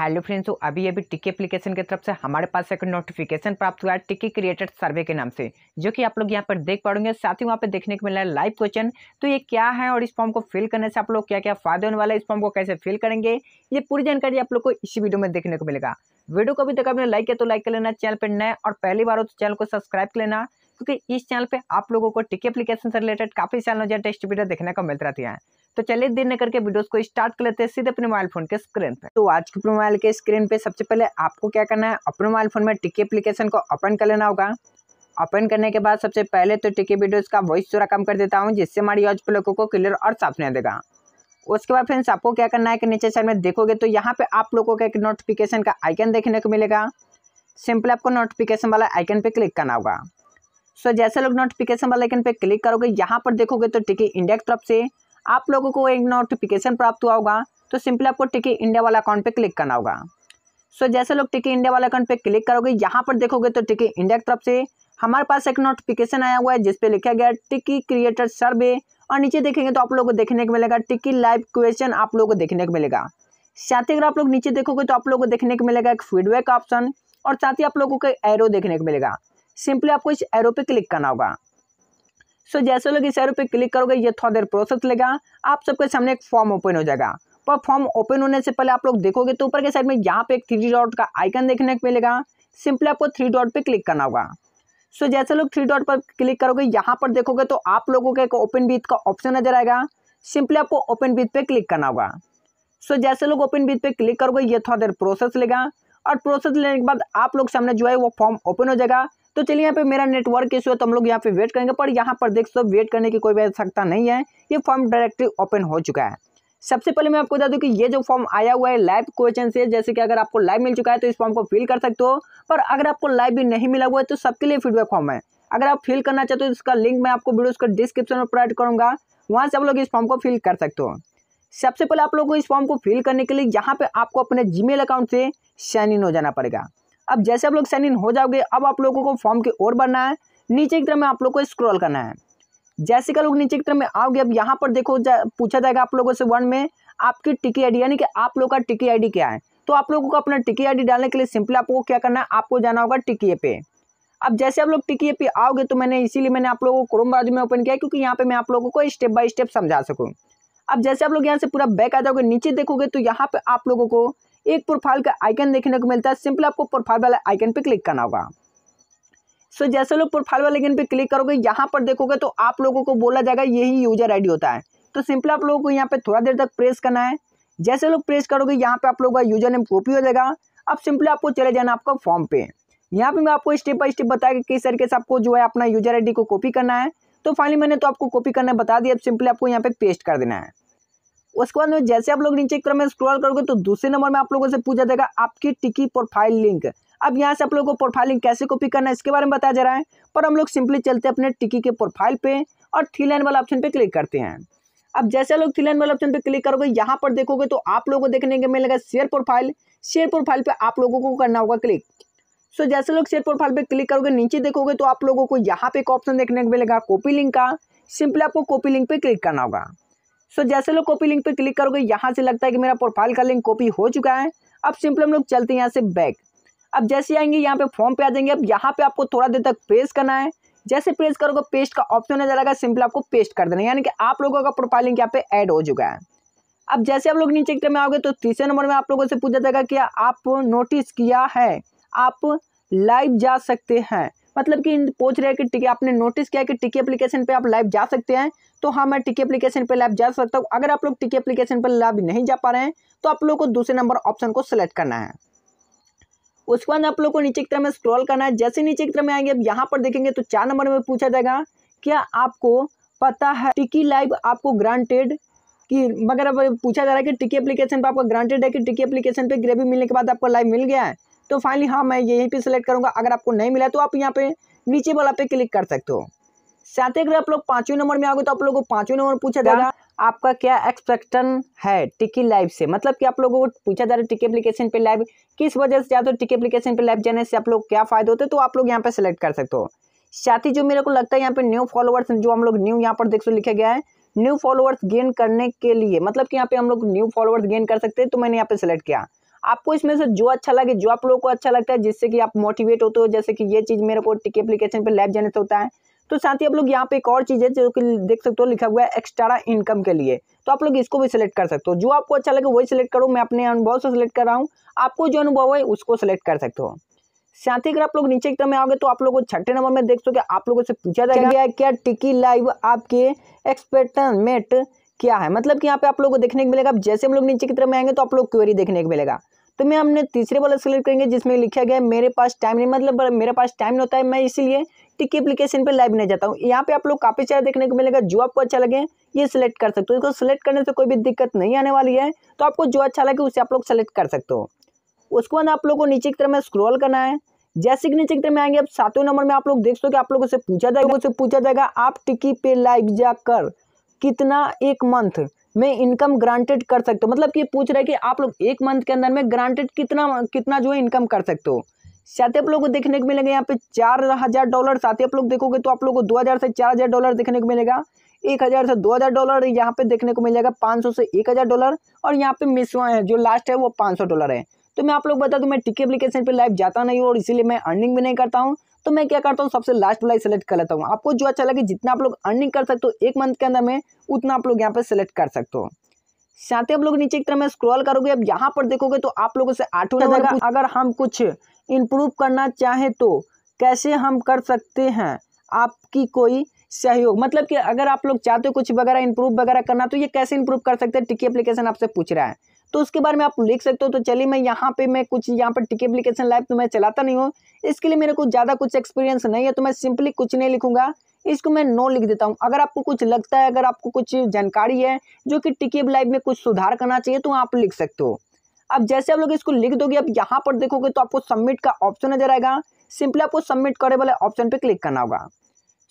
hello friends तो अभी अभी टिकी एप्लीकेशन की तरफ से हमारे पास एक नोटिफिकेशन प्राप्त हुआ है टिकी क्रिएटेड सर्वे के नाम से जो कि आप लोग यहाँ पर देख पाओगे साथ ही वहाँ पर देखने को मिला है लाइव क्वेश्चन तो ये क्या है और इस फॉर्म को फिल करने से आप लोग क्या क्या फायदे होने वाला है इस फॉर्म को कैसे फिल करेंगे ये पूरी जानकारी आप लोग को इस वीडियो में देखने को मिलेगा वीडियो को अभी तक आपने लाइक किया तो लाइक कर लेना चैनल पर नए और पहली बार हो तो चैनल को सब्सक्राइब कर लेना क्योंकि इस चैनल पर आप लोगों को टिकी एप्लीकेशन से रिलेटेड काफ़ी नजर टेस्ट वीडियो देखने को मिल रहती है तो चलिए देर न करके वीडियोस को स्टार्ट कर लेते हैं सीधे अपने मोबाइल फोन के स्क्रीन पे तो आज के अपने मोबाइल के स्क्रीन पे सबसे पहले आपको क्या करना है अपने मोबाइल फोन में टिकी एप्लीकेशन को ओपन कर लेना होगा ओपन करने के बाद सबसे पहले तो टिकी वीडियोज का वॉइस थोड़ा कम कर देता हूँ जिससे हमारी पर लोगों को क्लियर और साफ नहीं देगा उसके बाद फ्रेंड्स आपको क्या करना है कि नीचे साइड में देखोगे तो यहाँ पे आप लोगों का एक नोटिफिकेशन का आइकन देखने को मिलेगा सिंपल आपको नोटिफिकेशन वाला आइकन पे क्लिक करना होगा सो जैसे लोग नोटिफिकेशन वाले आइकन पे क्लिक करोगे यहाँ पर देखोगे तो टिकी इंडिया की तरफ से आप लोगों को एक नोटिफिकेशन प्राप्त हुआ होगा तो सिंपली आपको टिकी इंडिया वाला अकाउंट पे क्लिक करना होगा सो so, जैसे लोग टिकी इंडिया वाला अकाउंट पे क्लिक करोगे यहाँ पर देखोगे तो टिकी इंडिया की तरफ से हमारे पास एक नोटिफिकेशन आया हुआ है जिसपे लिखा गया टिकी क्रिएटर सर्वे और नीचे देखेंगे तो आप लोगों को देखने को मिलेगा टिकी लाइव क्वेश्चन आप लोगों को देखने को मिलेगा साथ ही अगर आप लोग नीचे देखोगे तो आप लोगों को देखने को मिलेगा एक फीडबैक ऑप्शन और साथ ही आप लोगों को एरो देखने को मिलेगा सिंपली आपको इस एरो पे क्लिक करना होगा सो जैसे लोग इस एरो पे क्लिक करोगे ये थोड़ा देर प्रोसेस लेगा आप सबके सामने एक फॉर्म ओपन हो जाएगा पर फॉर्म ओपन होने से पहले आप लोग देखोगे तो ऊपर के साइड में यहाँ पे एक थ्री डॉट का आइकन देखने को मिलेगा सिंपली आपको थ्री डॉट पे क्लिक करना होगा सो जैसे लोग थ्री डॉट पर क्लिक करोगे यहाँ पर देखोगे तो आप लोगों का एक ओपन बीथ का ऑप्शन नजर आएगा सिंपली आपको ओपन बीथ पे क्लिक करना होगा सो so, जैसे लोग ओपन बीथ पे क्लिक करोगे ये थोड़ा देर प्रोसेस लेगा और प्रोसेस लेने के बाद आप लोग सामने जो है वो फॉर्म ओपन हो जाएगा तो चलिए यहाँ पे मेरा नेटवर्क इशू है तो हम लोग यहाँ पे वेट करेंगे पर यहाँ पर देख सो वेट करने की कोई आवश्यकता नहीं है ये फॉर्म डायरेक्टली ओपन हो चुका है सबसे पहले मैं आपको बता दूं कि ये जो फॉर्म आया हुआ है लाइव क्वेश्चन से जैसे कि अगर आपको लाइव मिल चुका है तो इस फॉर्म को फिल कर सकते हो पर अगर आपको लाइव भी नहीं मिला हुआ है तो सबके लिए फीडबैक फॉर्म है अगर आप फिल करना चाहते हो तो इसका लिंक मैं आपको वीडियो उसका डिस्क्रिप्शन में प्रोवाइड करूँगा वहाँ से आप लोग इस फॉर्म को फिल कर सकते हो सबसे पहले आप लोग को इस फॉर्म को फिल करने के लिए यहाँ पर आपको अपने जी अकाउंट से साइन इन हो जाना पड़ेगा अब जैसे आप लोग साइन इन हो जाओगे अब आप लोगों को फॉर्म की ओर बढ़ना है नीचे की तरफ में आप लोग को स्क्रॉल करना है जैसे का लोग नीचे की तरफ में आओगे अब यहाँ पर देखो जा, पूछा जाएगा आप लोगों से वन में आपकी टिकी आईडी यानी कि आप लोग का टिकी आईडी क्या है तो आप लोगों को अपना टिकी आईडी डालने के लिए सिंपली आपको क्या करना है आपको जाना होगा टिकी पे अब जैसे आप लोग टिकी पे आओगे तो मैंने इसीलिए मैंने आप लोगों को क्रोम ब्राउजर में ओपन किया क्योंकि यहाँ पे मैं आप लोगों को स्टेप बाय स्टेप समझा सकूँ अब जैसे आप लोग यहाँ से पूरा बैक आ जाओगे नीचे देखोगे तो यहाँ पे आप लोगों को एक प्रोफाइल का आइकन देखने को मिलता है सिंपल आपको प्रोफाइल वाला आइकन पर क्लिक करना होगा सो so, जैसे लोग प्रोफाइल वाले आइकन पर क्लिक करोगे यहाँ पर देखोगे तो आप लोगों को बोला जाएगा यही यूजर आईडी होता है तो सिंपल आप लोगों को यहाँ पे थोड़ा देर तक प्रेस करना है जैसे लोग प्रेस करोगे यहाँ पे आप लोगों का यूजर नेम कॉपी हो जाएगा अब सिंपली आपको चले जाना आपका फॉर्म पे यहाँ पे मैं आपको स्टेप बाय स्टेप बताया किस तरीके से आपको जो है अपना यूजर आईडी को कॉपी करना है तो फाइनली मैंने तो आपको कॉपी करना बता दिया अब सिंपली आपको यहाँ पे पेस्ट कर देना है उसके बाद में जैसे आप लोग नीचे क्रम में स्क्रॉल करोगे तो दूसरे नंबर में आप लोगों से पूछा जाएगा आपकी टिकी प्रोफाइल लिंक अब यहाँ से आप लोगों को प्रोफाइल लिंक कैसे कॉपी करना है इसके बारे में बताया जा रहा है पर हम लोग सिंपली चलते हैं अपने टिकी के प्रोफाइल पे और थ्री लाइन वाला ऑप्शन पे क्लिक करते हैं अब जैसे लोग थ्री लाइन वाले ऑप्शन पे क्लिक करोगे यहाँ पर देखोगे तो आप लोगों को देखने के मिलेगा शेयर प्रोफाइल शेयर प्रोफाइल पे आप लोगों को करना होगा क्लिक सो जैसे लोग शेयर प्रोफाइल पे क्लिक करोगे नीचे देखोगे तो आप लोगों को यहाँ पे एक ऑप्शन देखने को मिलेगा कॉपी लिंक का सिंपली आपको कॉपी लिंक पे क्लिक करना होगा सो जैसे लोग कॉपी लिंक पर क्लिक करोगे यहाँ से लगता है कि मेरा प्रोफाइल का लिंक कॉपी हो चुका है अब सिंपल हम लोग चलते हैं यहाँ से बैक अब जैसे आएंगे यहाँ पे फॉर्म पे आ जाएंगे अब यहाँ पे आपको थोड़ा देर तक प्रेस करना है जैसे प्रेस करोगे पेस्ट का ऑप्शन नजर आएगा सिंपल आपको पेस्ट कर देना यानी कि आप लोगों का प्रोफाइल लिंक यहाँ पे ऐड हो चुका है अब जैसे आप लोग नीचे में आओगे तो तीसरे नंबर में आप लोगों से पूछा जाएगा कि आप नोटिस किया है आप लाइव जा सकते हैं मतलब कि पूछ रहे हैं कि टिकी आपने नोटिस किया कि टिकी एप्लीकेशन पे आप लाइव जा सकते हैं तो हाँ मैं टिकी एप्लीकेशन पे लाइव जा सकता हूँ अगर आप लोग टिकी एप्लीकेशन पर लाइव नहीं जा पा रहे हैं तो आप लोग को दूसरे नंबर ऑप्शन को सिलेक्ट करना है उसके बाद आप लोग को नीचे की तरह में स्क्रॉल करना है जैसे नीचे की तरह में आएंगे अब यहाँ पर देखेंगे तो चार नंबर में पूछा जाएगा क्या आपको पता है टिकी लाइव आपको ग्रांटेड कि मगर अब पूछा जा रहा है कि टिकी एप्लीकेशन पर आपका ग्रांटेड है कि टिकी एप्लीकेशन पर ग्रेवी मिलने के बाद आपको लाइव मिल गया है तो फाइनली हाँ मैं यहीं पे सिलेक्ट करूँगा अगर आपको नहीं मिला तो आप यहाँ पे नीचे वाला पे क्लिक कर सकते हो साथ ही अगर आप लोग पाँचवें नंबर में आओगे तो आप लोगों को पाँचवें नंबर पूछा जाएगा आपका क्या एक्सपेक्टन है टिकी लाइव से मतलब कि आप लोगों को पूछा जा रहा है टिकी एप्लीकेशन पे लाइव किस वजह से जाते हो टिकी एप्लीकेशन पे लाइव जाने से आप लोग क्या फ़ायदा होते हैं तो आप लोग यहाँ पे सेलेक्ट कर सकते हो साथ ही जो मेरे को लगता है यहाँ पे न्यू फॉलोअर्स जो हम लोग न्यू यहाँ पर देख सो लिखा गया है न्यू फॉलोअर्स गेन करने के लिए मतलब कि यहाँ पे हम लोग न्यू फॉलोअर्स गेन कर सकते हैं तो मैंने यहाँ पे सेलेक्ट किया आपको इसमें से जो अच्छा लगे जो आप लोगों को अच्छा लगता है जिससे कि आप मोटिवेट होते हो जैसे कि ये चीज़ मेरे को टिक एप्लीकेशन पर लैब जाने से होता है तो साथ ही आप लोग यहाँ पे एक और चीज़ है जो कि देख सकते हो लिखा हुआ है एक्स्ट्रा इनकम के लिए तो आप लोग इसको भी सिलेक्ट कर सकते हो जो आपको अच्छा लगे वही सिलेक्ट करो मैं अपने अनुभव से सिलेक्ट कर रहा हूँ आपको जो अनुभव है उसको सिलेक्ट कर सकते हो साथ ही अगर आप लोग नीचे की तरफ में आओगे तो आप लोगों को छठे नंबर में देख सकते हो आप लोगों से पूछा जाएगा क्या टिकी लाइव आपके एक्सपेक्टमेंट क्या है मतलब कि यहाँ पे आप लोग को देखने को मिलेगा जैसे हम लोग नीचे की तरफ आएंगे तो आप लोग क्वेरी देखने को मिलेगा तो मैं हमने तीसरे वाला सेलेक्ट करेंगे जिसमें लिखा गया मेरे पास टाइम नहीं मतलब मेरे पास टाइम नहीं होता है मैं इसीलिए टिक एप्लीकेशन पे लाइव नहीं जाता हूँ यहाँ पे आप लोग काफ़ी सारा देखने को मिलेगा जो आपको अच्छा लगे ये सिलेक्ट कर सकते हो इसको सिलेक्ट करने से कोई भी दिक्कत नहीं आने वाली है तो आपको जो अच्छा लगे उसे आप लोग सेलेक्ट कर सकते हो उसके बाद आप लोग को नीचे की तरफ में स्क्रॉल करना है जैसे कि नीचे की तरफ में आएंगे अब सातवें नंबर में आप लोग देख हो कि आप लोगों से पूछा जाएगा उसे पूछा जाएगा आप टिकी पे लाइव जाकर कितना एक मंथ में इनकम ग्रांटेड कर सकते हो मतलब कि पूछ रहा है कि आप लोग एक मंथ के अंदर में ग्रांटेड कितना कितना जो है इनकम कर सकते हो साथ ही आप लोग को देखने को मिलेगा यहाँ पे चार हज़ार डॉलर साथ ही आप लोग देखोगे तो आप लोग को दो हज़ार से चार हज़ार डॉलर देखने को मिलेगा एक हज़ार से दो हज़ार डॉलर यहाँ पे देखने को मिल जाएगा पाँच सौ से एक हज़ार डॉलर और यहाँ पे मिसवा है जो लास्ट है वो पाँच सौ डॉलर है तो मैं आप लोग बता दूँ मैं टिकी एप्लीकेशन पर लाइव जाता नहीं हूँ और इसीलिए मैं अर्निंग भी नहीं करता हूँ तो मैं क्या करता हूँ सबसे लास्ट वाला सेलेक्ट कर लेता हूँ आपको जो अच्छा लगे जितना आप लोग अर्निंग कर सकते हो एक मंथ के अंदर में उतना आप लोग यहाँ पर सेलेक्ट कर सकते हो साथ ही आप लोग नीचे की तरह में स्क्रॉल करोगे अब यहाँ पर देखोगे तो आप लोगों से आठ तो अगर हम कुछ इम्प्रूव करना चाहें तो कैसे हम कर सकते हैं आपकी कोई सहयोग मतलब कि अगर आप लोग चाहते हो कुछ वगैरह इंप्रूव वगैरह करना तो ये कैसे इंप्रूव कर सकते हैं टिकी एप्लीकेशन आपसे पूछ रहा है तो उसके बारे में आप लिख सकते हो तो चलिए मैं यहाँ पे मैं कुछ यहाँ पर टिक एप्लीकेशन लाइव तो मैं चलाता नहीं हूँ इसके लिए मेरे को ज़्यादा कुछ एक्सपीरियंस नहीं है तो मैं सिंपली कुछ नहीं लिखूंगा इसको मैं नो लिख देता हूँ अगर आपको कुछ लगता है अगर आपको कुछ जानकारी है जो कि टिकेब लाइव में कुछ सुधार करना चाहिए तो आप लिख सकते हो अब जैसे आप लोग इसको लिख दोगे अब यहाँ पर देखोगे तो आपको सबमिट का ऑप्शन नजर आएगा सिंपली आपको सबमिट करे वाले ऑप्शन पर क्लिक करना होगा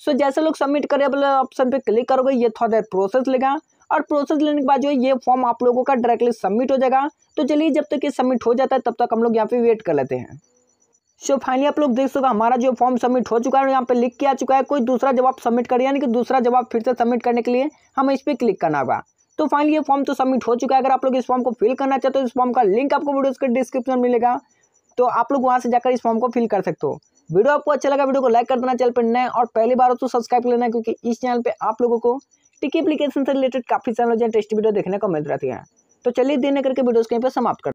सो so, जैसे लोग सबमिट करे वाले ऑप्शन पर क्लिक करोगे ये थोड़ा देर प्रोसेस लेगा और प्रोसेस लेने के बाद जो है ये फॉर्म आप लोगों का डायरेक्टली सबमिट हो जाएगा तो चलिए जब तक ये सबमिट हो जाता है तब तक हम लोग यहाँ पे वेट कर लेते हैं सो फाइनली आप लोग देख सको हमारा जो फॉर्म सबमिट हो चुका है यहाँ पे लिख के आ चुका है कोई दूसरा जवाब सबमिट कर यानी कि दूसरा जवाब फिर से सबमिट करने के लिए हमें इस पर क्लिक करना होगा तो फाइनली ये फॉर्म तो सबमिट हो चुका है अगर आप लोग इस फॉर्म को फिल करना चाहते हो तो इस फॉर्म का लिंक आपको वीडियो के डिस्क्रिप्शन मिलेगा तो आप लोग वहाँ से जाकर इस फॉर्म को फिल कर सकते हो वीडियो आपको अच्छा लगा वीडियो को लाइक कर देना चैनल पर नए और पहली बार हो तो सब्सक्राइब कर लेना क्योंकि इस चैनल पर आप लोगों को टिकी एप्लीकेशन से रिलेटेड काफ़ी सारे टेस्ट वीडियो देखने को मिल रही है तो चलिए देने करके वीडियोस कहीं पर समाप्त कर